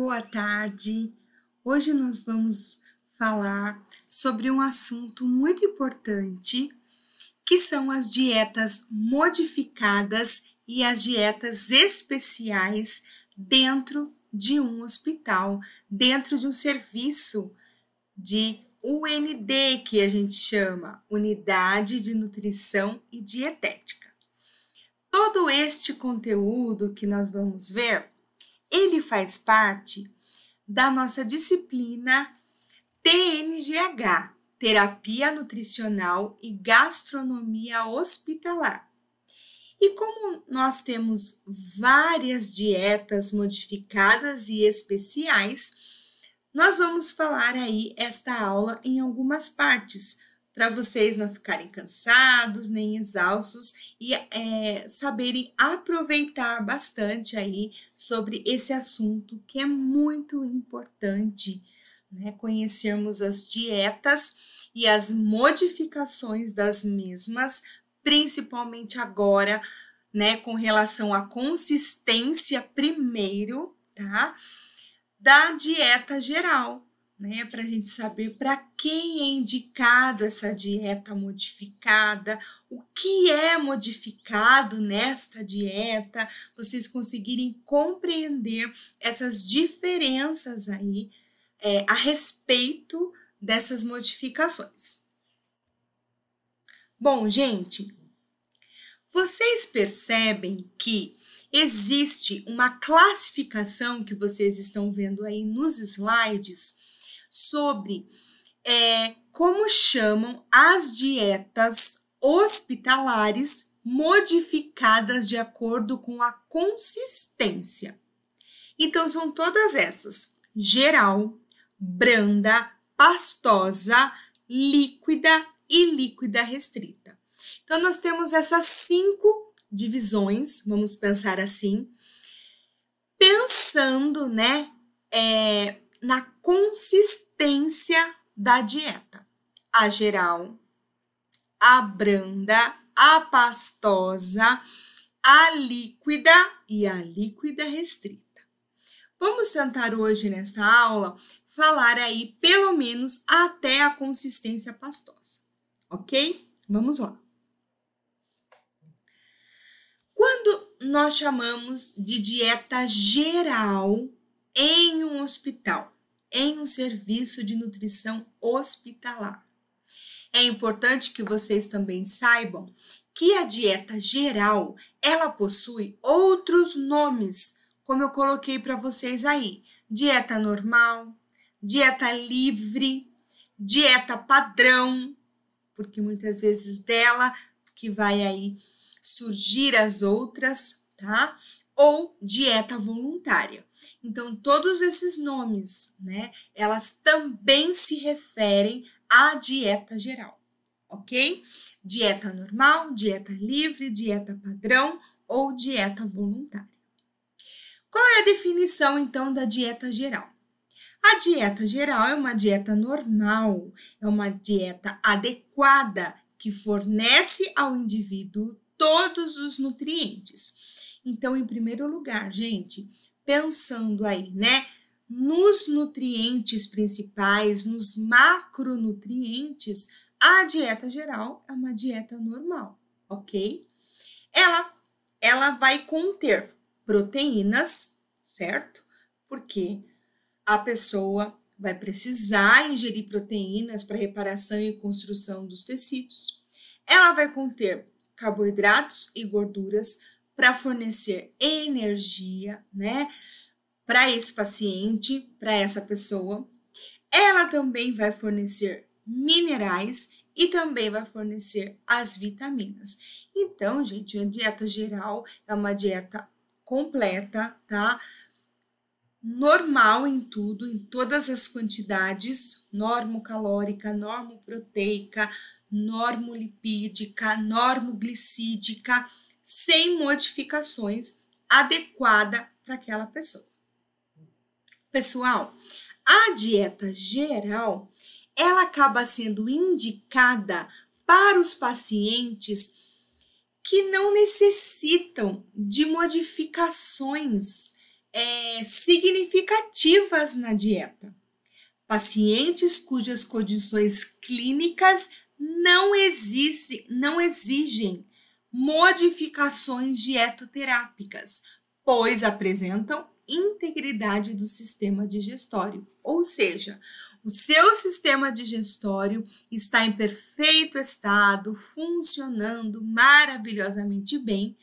boa tarde. Hoje nós vamos falar sobre um assunto muito importante, que são as dietas modificadas e as dietas especiais dentro de um hospital, dentro de um serviço de UND, que a gente chama Unidade de Nutrição e Dietética. Todo este conteúdo que nós vamos ver ele faz parte da nossa disciplina TNGH, Terapia Nutricional e Gastronomia Hospitalar. E como nós temos várias dietas modificadas e especiais, nós vamos falar aí esta aula em algumas partes para vocês não ficarem cansados nem exaustos e é, saberem aproveitar bastante aí sobre esse assunto que é muito importante, né? Conhecermos as dietas e as modificações das mesmas, principalmente agora, né, com relação à consistência primeiro, tá? Da dieta geral, né, para a gente saber para quem é indicado essa dieta modificada, o que é modificado nesta dieta, vocês conseguirem compreender essas diferenças aí é, a respeito dessas modificações. Bom, gente, vocês percebem que existe uma classificação que vocês estão vendo aí nos slides sobre é, como chamam as dietas hospitalares modificadas de acordo com a consistência. Então, são todas essas: geral, branda, pastosa, líquida e líquida restrita. Então, nós temos essas cinco divisões, vamos pensar assim, pensando, né, é, na consistência da dieta. A geral, a branda, a pastosa, a líquida e a líquida restrita. Vamos tentar hoje nessa aula falar aí pelo menos até a consistência pastosa, ok? Vamos lá. Quando nós chamamos de dieta geral, em um hospital, em um serviço de nutrição hospitalar. É importante que vocês também saibam que a dieta geral, ela possui outros nomes, como eu coloquei para vocês aí. Dieta normal, dieta livre, dieta padrão, porque muitas vezes dela que vai aí surgir as outras, tá? Ou dieta voluntária. Então, todos esses nomes, né, elas também se referem à dieta geral, ok? Dieta normal, dieta livre, dieta padrão ou dieta voluntária. Qual é a definição então da dieta geral? A dieta geral é uma dieta normal, é uma dieta adequada que fornece ao indivíduo todos os nutrientes. Então, em primeiro lugar, gente, pensando aí, né? Nos nutrientes principais, nos macronutrientes, a dieta geral é uma dieta normal, ok? Ela, ela vai conter proteínas, certo? Porque a pessoa vai precisar ingerir proteínas para reparação e construção dos tecidos. Ela vai conter carboidratos e gorduras para fornecer energia, né, para esse paciente, para essa pessoa. Ela também vai fornecer minerais e também vai fornecer as vitaminas. Então, gente, a dieta geral é uma dieta completa, tá? Normal em tudo, em todas as quantidades, calórica, proteica, normo lipídica, normo glicídica sem modificações, adequada para aquela pessoa. Pessoal, a dieta geral ela acaba sendo indicada para os pacientes que não necessitam de modificações é, significativas na dieta. Pacientes cujas condições clínicas não não exigem modificações dietoterápicas, pois apresentam integridade do sistema digestório, ou seja, o seu sistema digestório está em perfeito estado, funcionando maravilhosamente bem.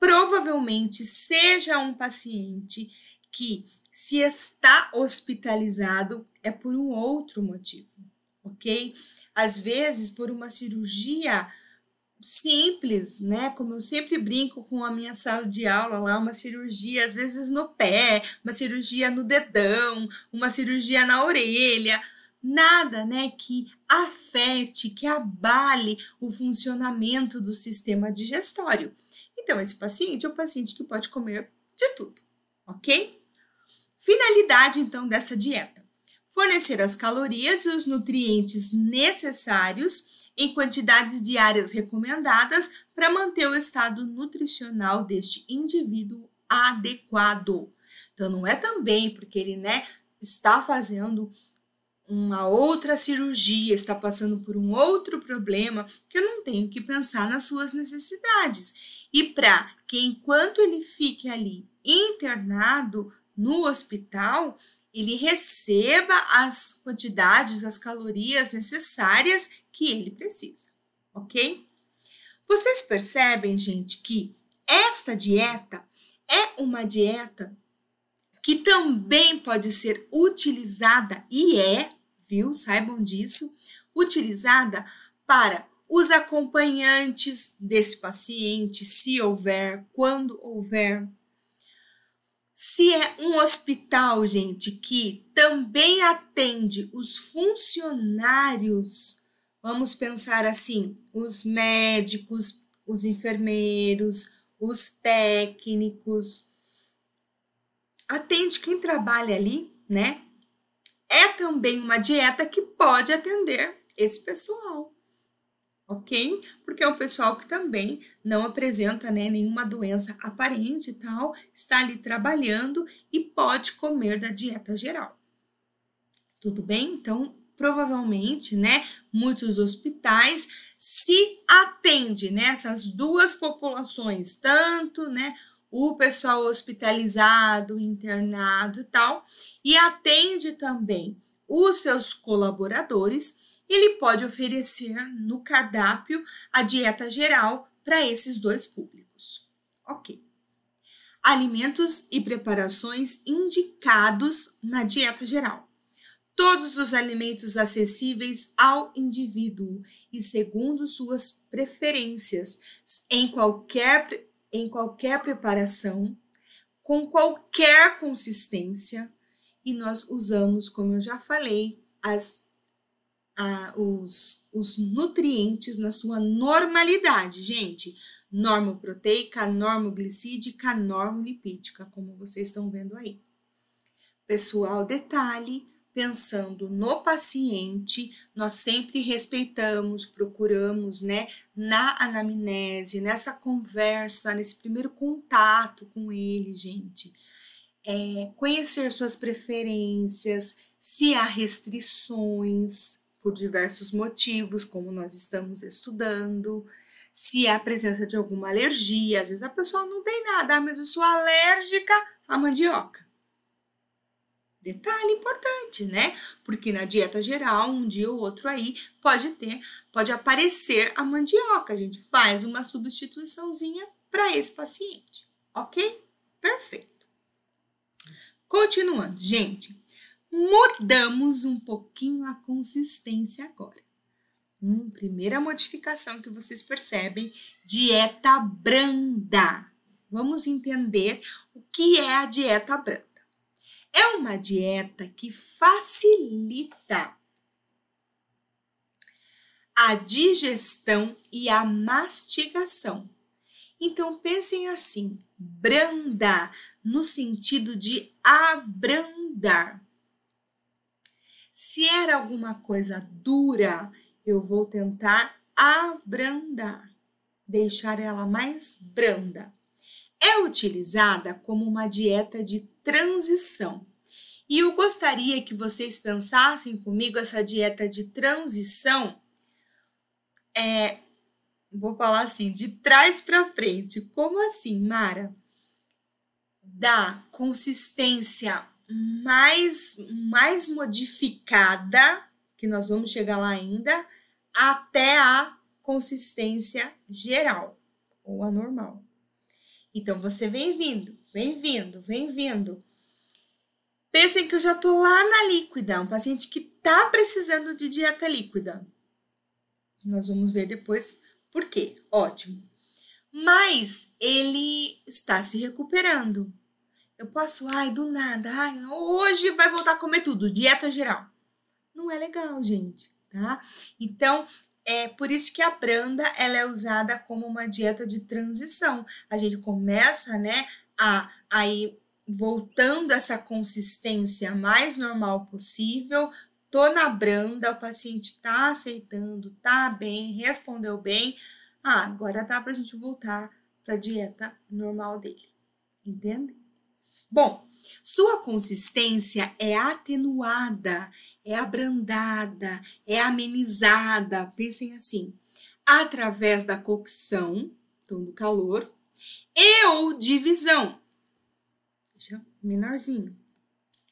Provavelmente seja um paciente que, se está hospitalizado, é por um outro motivo, ok? Às vezes, por uma cirurgia simples, né? Como eu sempre brinco com a minha sala de aula lá, uma cirurgia às vezes no pé, uma cirurgia no dedão, uma cirurgia na orelha, nada, né, que afete, que abale o funcionamento do sistema digestório. Então, esse paciente é um paciente que pode comer de tudo, ok? Finalidade então dessa dieta: fornecer as calorias e os nutrientes necessários em quantidades diárias recomendadas para manter o estado nutricional deste indivíduo adequado. Então, não é também porque ele né, está fazendo uma outra cirurgia, está passando por um outro problema, que eu não tenho que pensar nas suas necessidades. E para que enquanto ele fique ali internado no hospital, ele receba as quantidades, as calorias necessárias que ele precisa, ok? Vocês percebem, gente, que esta dieta é uma dieta que também pode ser utilizada e é, viu? Saibam disso, utilizada para os acompanhantes desse paciente, se houver, quando houver. Se é um hospital, gente, que também atende os funcionários Vamos pensar assim: os médicos, os enfermeiros, os técnicos. Atende quem trabalha ali, né? É também uma dieta que pode atender esse pessoal, ok? Porque é um pessoal que também não apresenta né, nenhuma doença aparente e tal, está ali trabalhando e pode comer da dieta geral. Tudo bem? Então, provavelmente, né, muitos hospitais se atende nessas né, duas populações, tanto, né, o pessoal hospitalizado, internado e tal, e atende também os seus colaboradores, ele pode oferecer no cardápio a dieta geral para esses dois públicos. OK. Alimentos e preparações indicados na dieta geral todos os alimentos acessíveis ao indivíduo e segundo suas preferências, em qualquer, em qualquer preparação, com qualquer consistência, e nós usamos, como eu já falei, as os, os, nutrientes na sua normalidade, gente. Norma proteica, norma glicídica, norma lipídica, como vocês estão vendo aí. Pessoal, detalhe, pensando no paciente, nós sempre respeitamos, procuramos, né, na anamnese, nessa conversa, nesse primeiro contato com ele, gente, é, conhecer suas preferências, se há restrições por diversos motivos, como nós estamos estudando, se há presença de alguma alergia, às vezes a pessoa não tem nada, ah, mas eu sou alérgica à mandioca. Detalhe importante, né? Porque na dieta geral, um dia ou outro aí, pode ter, pode aparecer a mandioca. A gente faz uma substituiçãozinha para esse paciente, ok? Perfeito. Continuando, gente, mudamos um pouquinho a consistência agora. Hum, primeira modificação que vocês percebem: dieta branda. Vamos entender o que é a dieta branda. É uma dieta que facilita a digestão e a mastigação. Então pensem assim: branda no sentido de abrandar. Se era alguma coisa dura, eu vou tentar abrandar, deixar ela mais branda é utilizada como uma dieta de transição. E eu gostaria que vocês pensassem comigo essa dieta de transição. É, vou falar assim, de trás para frente. Como assim, Mara? Da consistência mais, mais modificada, que nós vamos chegar lá ainda, até a consistência geral ou a normal. Então você vem vindo, vem vindo, vem vindo. Pensem que eu já tô lá na líquida, um paciente que tá precisando de dieta líquida. Nós vamos ver depois por quê. Ótimo. Mas ele está se recuperando. Eu posso, ai, do nada, ai, hoje vai voltar a comer tudo, dieta geral. Não é legal, gente, tá? Então, é por isso que a branda ela é usada como uma dieta de transição. A gente começa, né, a aí voltando essa consistência mais normal possível. Tô na branda, o paciente tá aceitando, tá bem, respondeu bem. Ah, agora dá tá pra gente voltar para a dieta normal dele. Entende? Bom, sua consistência é atenuada, é abrandada, é amenizada. Pensem assim: através da cocção, então do calor, e ou divisão, menorzinho,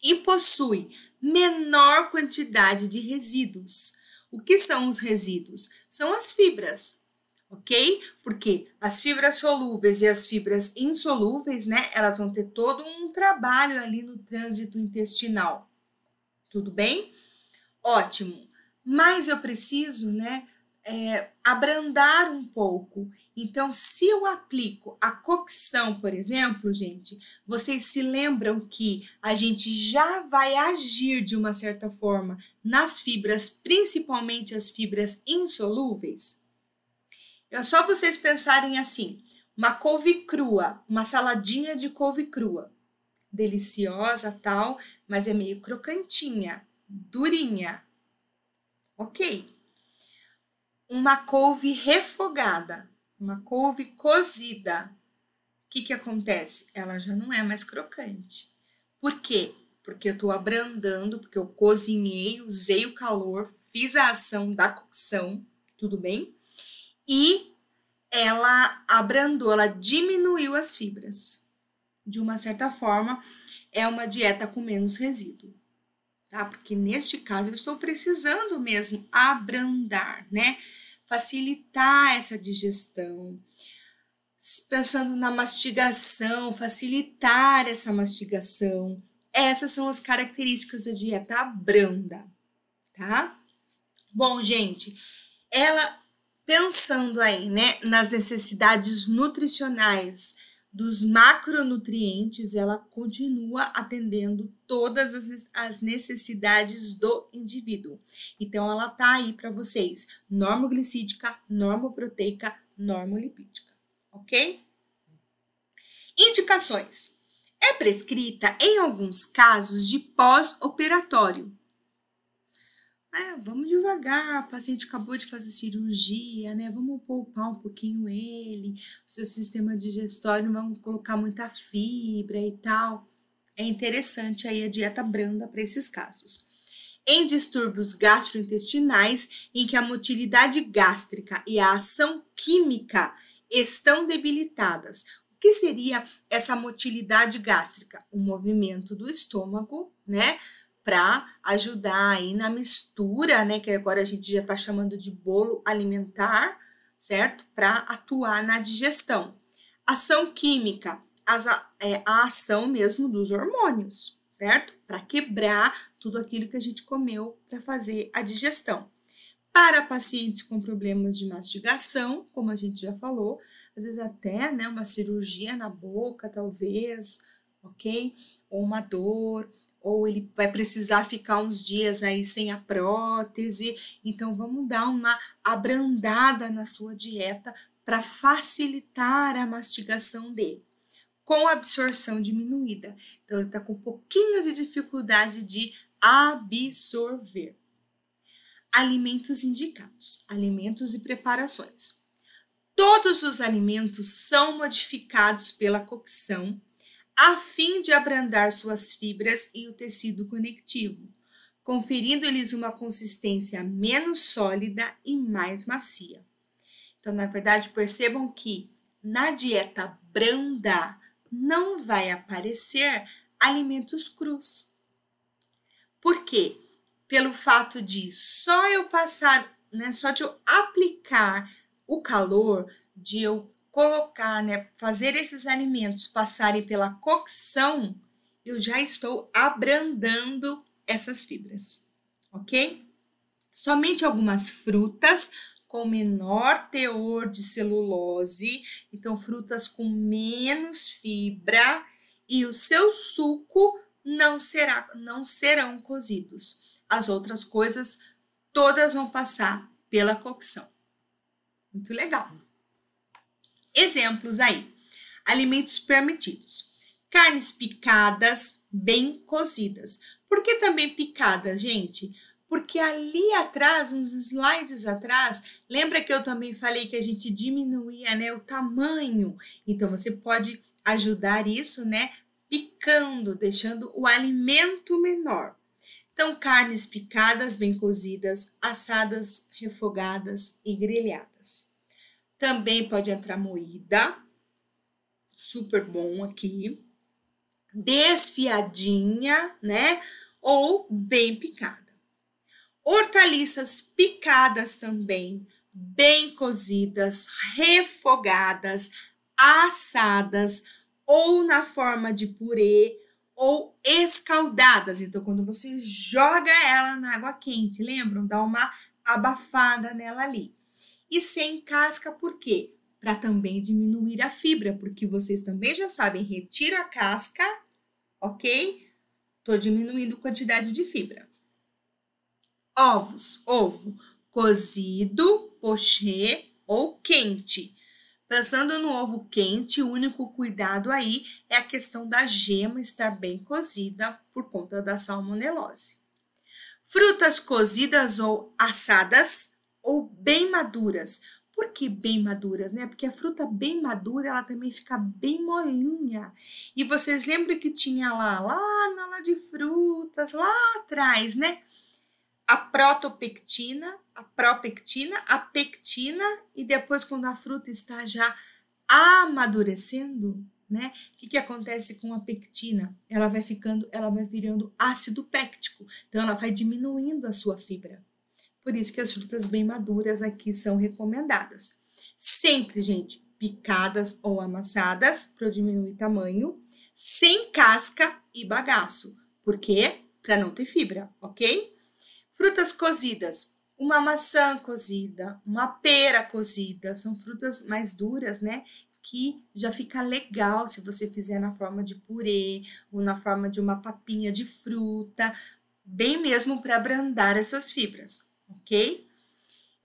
e possui menor quantidade de resíduos. O que são os resíduos? São as fibras, ok? Porque as fibras solúveis e as fibras insolúveis, né, elas vão ter todo um trabalho ali no trânsito intestinal. Tudo bem? Ótimo. Mas eu preciso, né, é, abrandar um pouco. Então, se eu aplico a cocção, por exemplo, gente, vocês se lembram que a gente já vai agir de uma certa forma nas fibras, principalmente as fibras insolúveis? É só vocês pensarem assim: uma couve crua, uma saladinha de couve crua. Deliciosa, tal, mas é meio crocantinha, durinha. Ok. Uma couve refogada, uma couve cozida. O que, que acontece? Ela já não é mais crocante. Por quê? Porque eu estou abrandando, porque eu cozinhei, usei o calor, fiz a ação da cocção, tudo bem? e ela abrandou, ela diminuiu as fibras. De uma certa forma, é uma dieta com menos resíduo, tá? Porque neste caso eu estou precisando mesmo abrandar, né? Facilitar essa digestão, pensando na mastigação, facilitar essa mastigação. Essas são as características da dieta branda, tá? Bom, gente, ela pensando aí, né, nas necessidades nutricionais dos macronutrientes, ela continua atendendo todas as necessidades do indivíduo. Então, ela tá aí para vocês: normoglicídica, proteica, normolipídica, ok? Indicações: é prescrita em alguns casos de pós-operatório, é, vamos devagar, o paciente acabou de fazer cirurgia, né? Vamos poupar um pouquinho ele, o seu sistema digestório, vamos colocar muita fibra e tal. É interessante aí a dieta branda para esses casos. Em distúrbios gastrointestinais, em que a motilidade gástrica e a ação química estão debilitadas. O que seria essa motilidade gástrica? O movimento do estômago, né? para ajudar aí na mistura, né, que agora a gente já está chamando de bolo alimentar, certo? Para atuar na digestão. Ação química, as, é, a ação mesmo dos hormônios, certo? Para quebrar tudo aquilo que a gente comeu para fazer a digestão. Para pacientes com problemas de mastigação, como a gente já falou, às vezes até né, uma cirurgia na boca, talvez, ok? Ou uma dor, ou ele vai precisar ficar uns dias aí sem a prótese. Então vamos dar uma abrandada na sua dieta para facilitar a mastigação dele, com absorção diminuída. Então ele está com um pouquinho de dificuldade de absorver. Alimentos indicados, alimentos e preparações. Todos os alimentos são modificados pela cocção a fim de abrandar suas fibras e o tecido conectivo, conferindo-lhes uma consistência menos sólida e mais macia. Então, na verdade, percebam que na dieta branda não vai aparecer alimentos crus. Por quê? Pelo fato de só eu passar, né, só de eu aplicar o calor, de eu colocar, né, fazer esses alimentos passarem pela cocção, eu já estou abrandando essas fibras, ok? Somente algumas frutas com menor teor de celulose, então frutas com menos fibra e o seu suco não será não serão cozidos. As outras coisas todas vão passar pela cocção. Muito legal exemplos aí. Alimentos permitidos: carnes picadas, bem cozidas. Por que também picadas, gente? Porque ali atrás, uns slides atrás, lembra que eu também falei que a gente diminuía né, o tamanho? Então você pode ajudar isso, né? Picando, deixando o alimento menor. Então, carnes picadas, bem cozidas, assadas, refogadas e grelhadas. Também pode entrar moída. Super bom aqui. Desfiadinha, né? Ou bem picada. Hortaliças picadas também, bem cozidas, refogadas, assadas ou na forma de purê ou escaldadas. Então, quando você joga ela na água quente, lembram? Dá uma abafada nela ali e sem casca, por quê? Para também diminuir a fibra, porque vocês também já sabem, retira a casca, ok? Estou diminuindo a quantidade de fibra. Ovos, ovo cozido, pochê ou quente. Pensando no ovo quente, o único cuidado aí é a questão da gema estar bem cozida por conta da salmonelose. Frutas cozidas ou assadas ou bem maduras. Por que bem maduras, né? Porque a fruta bem madura, ela também fica bem molinha. E vocês lembram que tinha lá, lá na ala de frutas, lá atrás, né? A protopectina, a propectina, a pectina e depois quando a fruta está já amadurecendo, né? O que, que acontece com a pectina? Ela vai ficando, ela vai virando ácido péctico. Então ela vai diminuindo a sua fibra. Por isso que as frutas bem maduras aqui são recomendadas. Sempre, gente, picadas ou amassadas para diminuir tamanho, sem casca e bagaço. Por quê? Para não ter fibra, ok? Frutas cozidas. Uma maçã cozida, uma pera cozida, são frutas mais duras, né? que já fica legal se você fizer na forma de purê ou na forma de uma papinha de fruta, bem mesmo para abrandar essas fibras ok?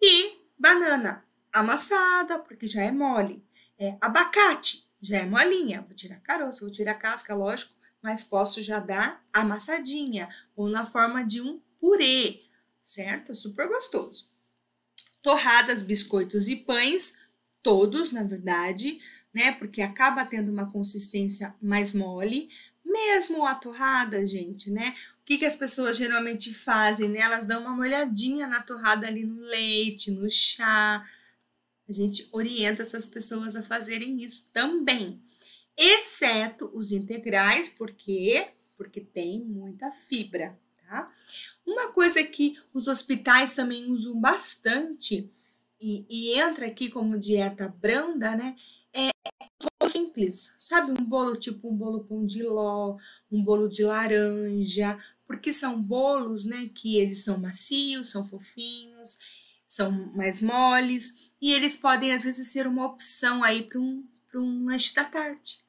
E banana amassada, porque já é mole. É, abacate, já é molinha. Vou tirar caroço, vou tirar casca, lógico, mas posso já dar amassadinha ou na forma de um purê, certo? Super gostoso. Torradas, biscoitos e pães, todos, na verdade, né? Porque acaba tendo uma consistência mais mole, mesmo a torrada, gente, né? O que, que as pessoas geralmente fazem, né? Elas dão uma molhadinha na torrada ali no leite, no chá. A gente orienta essas pessoas a fazerem isso também. Exceto os integrais, porque porque tem muita fibra, tá? Uma coisa que os hospitais também usam bastante e, e entra aqui como dieta branda, né? É simples, sabe? Um bolo tipo um bolo pão de ló, um bolo de laranja, porque são bolos, né, que eles são macios, são fofinhos, são mais moles e eles podem às vezes ser uma opção aí para um para um lanche da tarde,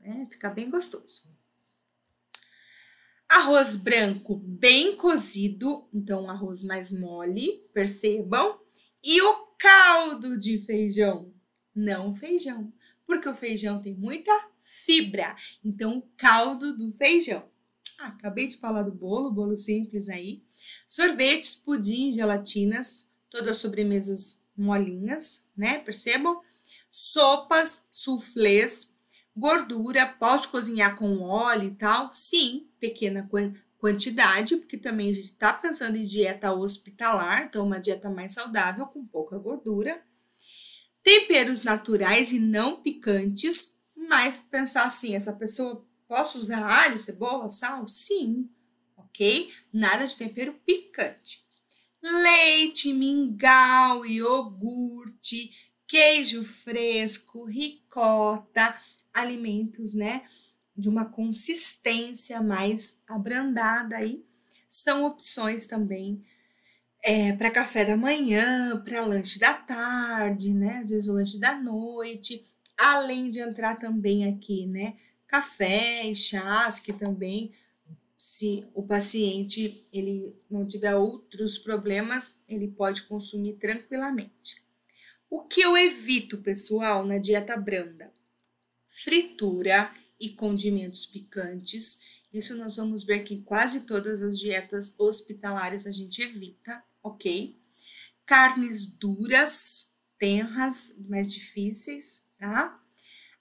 né? Fica bem gostoso. Arroz branco bem cozido, então um arroz mais mole, percebam, e o caldo de feijão, não feijão porque o feijão tem muita fibra. Então, caldo do feijão. Ah, acabei de falar do bolo, bolo simples aí. Sorvetes, pudim, gelatinas, todas sobremesas molinhas, né? Percebam? Sopas, soufflés, gordura, posso cozinhar com óleo e tal? Sim, pequena quantidade, porque também a gente está pensando em dieta hospitalar, então uma dieta mais saudável com pouca gordura. Temperos naturais e não picantes, mas pensar assim, essa pessoa posso usar alho, cebola, sal? Sim, ok? Nada de tempero picante. Leite, mingau, iogurte, queijo fresco, ricota, alimentos, né, de uma consistência mais abrandada aí, são opções também é, para café da manhã, para lanche da tarde, né? Às vezes o lanche da noite, além de entrar também aqui, né? Café e chás, que também, se o paciente ele não tiver outros problemas, ele pode consumir tranquilamente. O que eu evito, pessoal, na dieta branda? Fritura e condimentos picantes. Isso nós vamos ver que em quase todas as dietas hospitalares a gente evita ok? Carnes duras, tenras, mais difíceis, tá?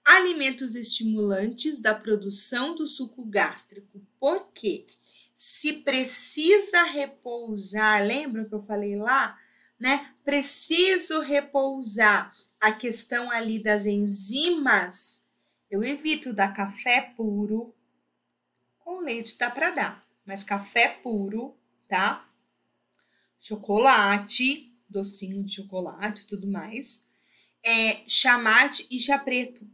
Alimentos estimulantes da produção do suco gástrico. Por quê? Se precisa repousar, lembra que eu falei lá, né? Preciso repousar. A questão ali das enzimas, eu evito dar café puro, com leite dá para dar, mas café puro, tá? chocolate, docinho de chocolate e tudo mais, é, chamate e chá preto,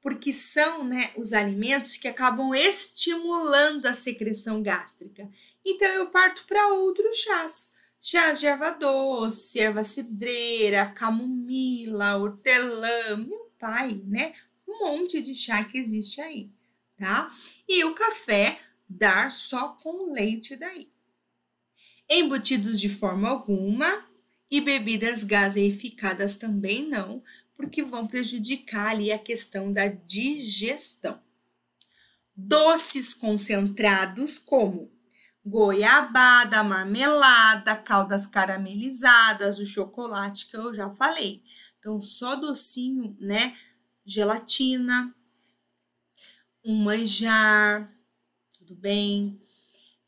porque são né, os alimentos que acabam estimulando a secreção gástrica. Então eu parto para outros chás. Chás de erva doce, erva cidreira, camomila, hortelã, meu pai, né? Um monte de chá que existe aí, tá? E o café dar só com leite daí embutidos de forma alguma e bebidas gaseificadas também não, porque vão prejudicar ali a questão da digestão. Doces concentrados como goiabada, marmelada, caldas caramelizadas, o chocolate que eu já falei. Então só docinho, né? Gelatina, um manjar, tudo bem?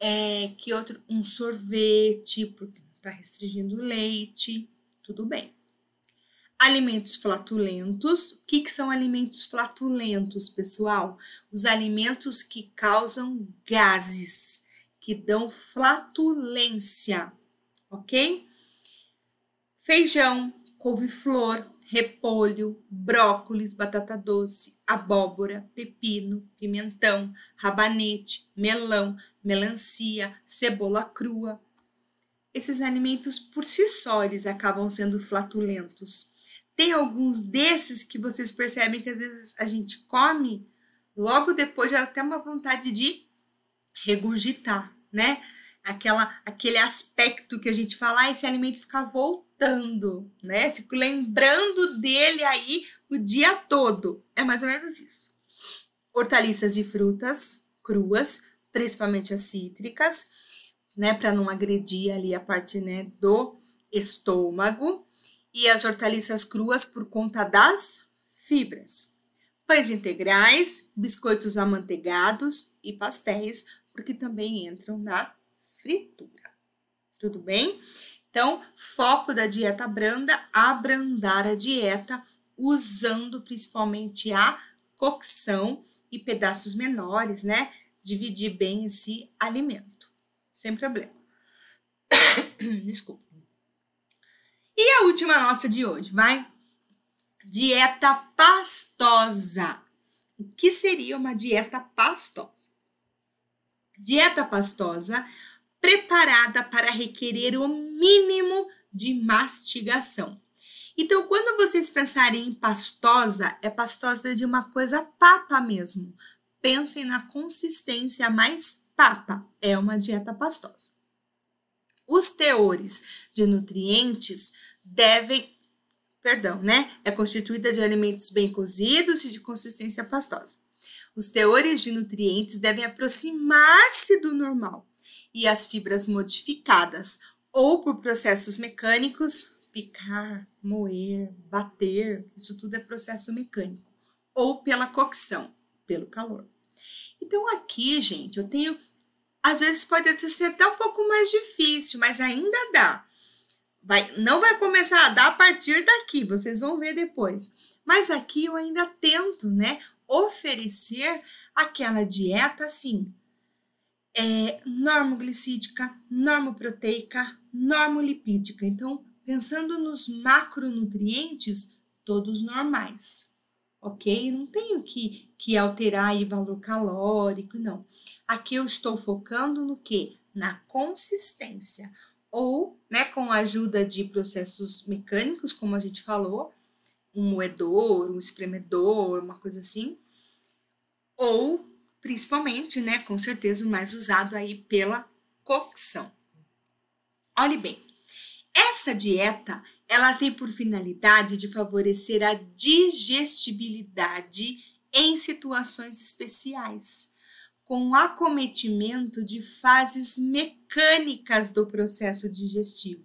é, que outro, um sorvete, porque está restringindo o leite, tudo bem. Alimentos flatulentos. O que, que são alimentos flatulentos, pessoal? Os alimentos que causam gases, que dão flatulência, ok? Feijão, couve-flor, repolho, brócolis, batata doce, abóbora, pepino, pimentão, rabanete, melão, melancia, cebola crua. Esses alimentos por si só eles acabam sendo flatulentos. Tem alguns desses que vocês percebem que às vezes a gente come, logo depois já tem uma vontade de regurgitar, né? Aquela, aquele aspecto que a gente fala, ah, esse alimento fica voltando, né? Fico lembrando dele aí o dia todo. É mais ou menos isso. Hortaliças e frutas cruas principalmente as cítricas, né, para não agredir ali a parte, né, do estômago, e as hortaliças cruas por conta das fibras. Pães integrais, biscoitos amanteigados e pastéis, porque também entram na fritura. Tudo bem? Então, foco da dieta branda, abrandar a dieta usando principalmente a cocção e pedaços menores, né? dividir bem esse alimento, sem problema. Desculpa. E a última nossa de hoje, vai? Dieta pastosa. O que seria uma dieta pastosa? Dieta pastosa preparada para requerer o mínimo de mastigação. Então, quando vocês pensarem em pastosa, é pastosa de uma coisa papa mesmo, pensem na consistência mais papa, é uma dieta pastosa. Os teores de nutrientes devem, perdão, né? É constituída de alimentos bem cozidos e de consistência pastosa. Os teores de nutrientes devem aproximar-se do normal e as fibras modificadas ou por processos mecânicos, picar, moer, bater, isso tudo é processo mecânico, ou pela cocção, pelo calor. Então, aqui, gente, eu tenho. Às vezes pode ser até um pouco mais difícil, mas ainda dá. Vai, não vai começar a dar a partir daqui, vocês vão ver depois. Mas aqui eu ainda tento, né, oferecer aquela dieta assim, é, proteica, norma lipídica. Então, pensando nos macronutrientes, todos normais ok? Não tenho que, que alterar aí valor calórico, não. Aqui eu estou focando no que? Na consistência. Ou, né, com a ajuda de processos mecânicos, como a gente falou, um moedor, um espremedor, uma coisa assim. Ou, principalmente, né, com certeza o mais usado aí pela cocção. Olhe bem, essa dieta ela tem por finalidade de favorecer a digestibilidade em situações especiais, com acometimento de fases mecânicas do processo digestivo.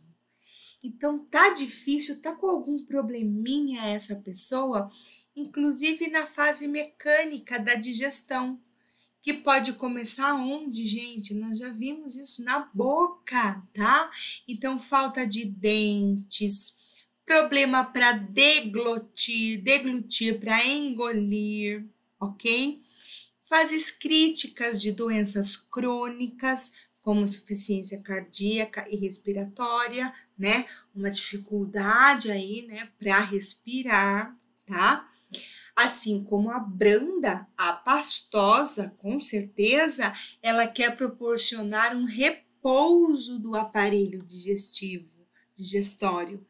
Então tá difícil, tá com algum probleminha essa pessoa, inclusive na fase mecânica da digestão que pode começar onde, gente? Nós já vimos isso na boca, tá? Então, falta de dentes, problema para deglutir, deglutir para engolir, ok? Fases críticas de doenças crônicas, como insuficiência cardíaca e respiratória, né? Uma dificuldade aí, né, para respirar, tá? Assim como a branda, a pastosa, com certeza, ela quer proporcionar um repouso do aparelho digestivo, digestório.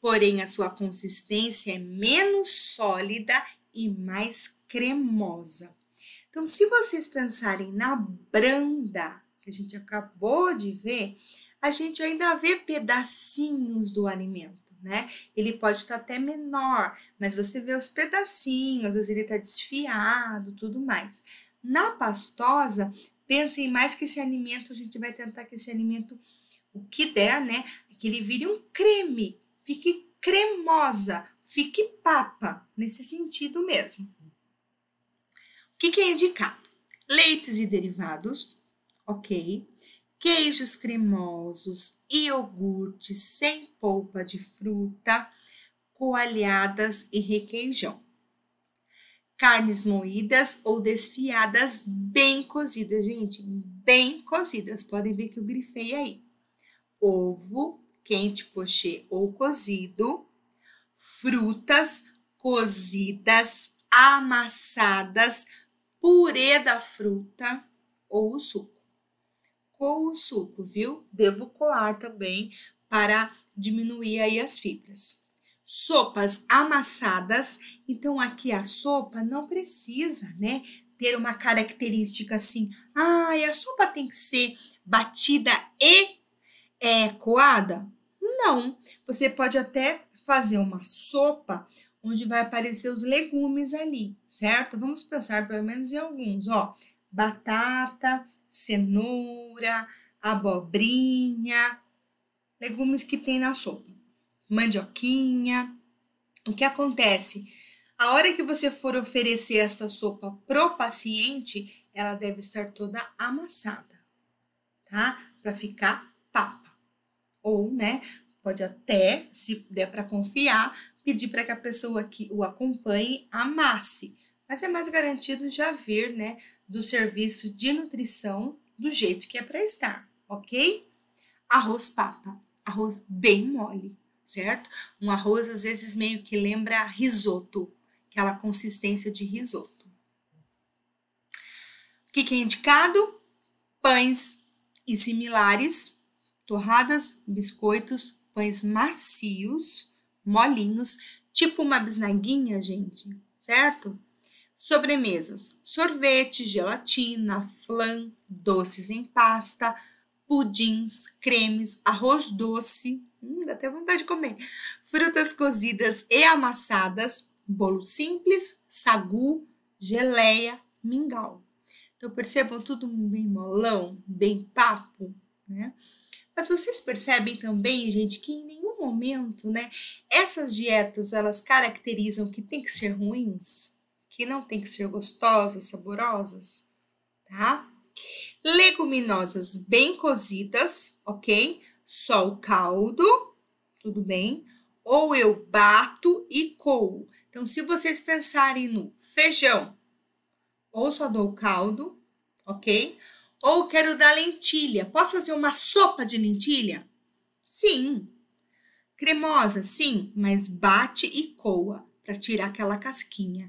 Porém, a sua consistência é menos sólida e mais cremosa. Então, se vocês pensarem na branda, que a gente acabou de ver, a gente ainda vê pedacinhos do alimento né? Ele pode estar tá até menor, mas você vê os pedacinhos, às vezes ele está desfiado, tudo mais. Na pastosa, pensem mais que esse alimento, a gente vai tentar que esse alimento, o que der, né? É que ele vire um creme, fique cremosa, fique papa, nesse sentido mesmo. O que, que é indicado? Leites e derivados, ok queijos cremosos, iogurte sem polpa de fruta, coalhadas e requeijão. Carnes moídas ou desfiadas bem cozidas, gente, bem cozidas. Podem ver que eu grifei aí. Ovo quente, pochê ou cozido, frutas cozidas, amassadas, purê da fruta ou suco com o suco, viu? Devo coar também para diminuir aí as fibras. Sopas amassadas, então aqui a sopa não precisa, né, ter uma característica assim, ai, ah, a sopa tem que ser batida e é, coada? Não, você pode até fazer uma sopa onde vai aparecer os legumes ali, certo? Vamos pensar pelo menos em alguns, ó, batata, cenoura, abobrinha, legumes que tem na sopa, mandioquinha. O que acontece? A hora que você for oferecer esta sopa pro paciente, ela deve estar toda amassada, tá? Para ficar papa. Ou, né, pode até, se der para confiar, pedir para que a pessoa que o acompanhe amasse mas é mais garantido já vir, né, do serviço de nutrição do jeito que é para estar, ok? Arroz papa, arroz bem mole, certo? Um arroz às vezes meio que lembra risoto, aquela consistência de risoto. O que, que é indicado? Pães e similares, torradas, biscoitos, pães macios, molinhos, tipo uma bisnaguinha, gente, certo? Sobremesas: sorvete, gelatina, flan, doces em pasta, pudins, cremes, arroz doce, hum, dá até vontade de comer, frutas cozidas e amassadas, bolo simples, sagu, geleia, mingau. Então percebam tudo bem molão, bem papo, né? Mas vocês percebem também, gente, que em nenhum momento, né, essas dietas elas caracterizam que tem que ser ruins que não tem que ser gostosas, saborosas, tá? Leguminosas bem cozidas, ok? Só o caldo, tudo bem? Ou eu bato e coo. Então, se vocês pensarem no feijão, ou só dou o caldo, ok? Ou quero dar lentilha. Posso fazer uma sopa de lentilha? Sim. Cremosa, sim, mas bate e coa para tirar aquela casquinha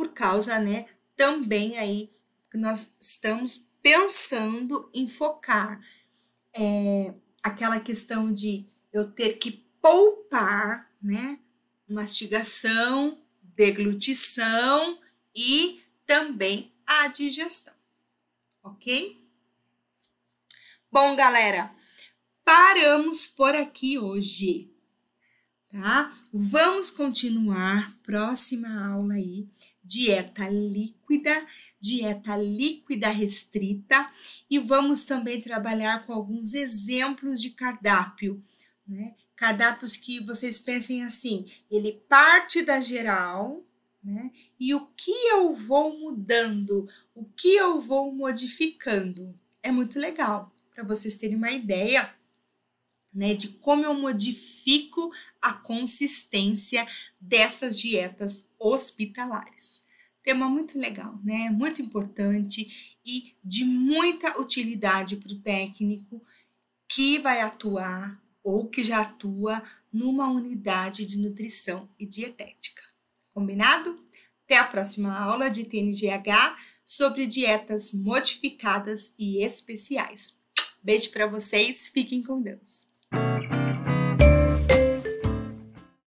por causa, né, também aí que nós estamos pensando em focar é, aquela questão de eu ter que poupar, né, mastigação, deglutição e também a digestão, ok? Bom, galera, paramos por aqui hoje tá? Vamos continuar, próxima aula aí, dieta líquida, dieta líquida restrita, e vamos também trabalhar com alguns exemplos de cardápio, né? Cardápios que vocês pensem assim, ele parte da geral, né? E o que eu vou mudando, o que eu vou modificando. É muito legal para vocês terem uma ideia né, de como eu modifico a consistência dessas dietas hospitalares. Tema muito legal, né? Muito importante e de muita utilidade para o técnico que vai atuar ou que já atua numa unidade de nutrição e dietética. Combinado? Até a próxima aula de TNGH sobre dietas modificadas e especiais. Beijo para vocês, fiquem com Deus.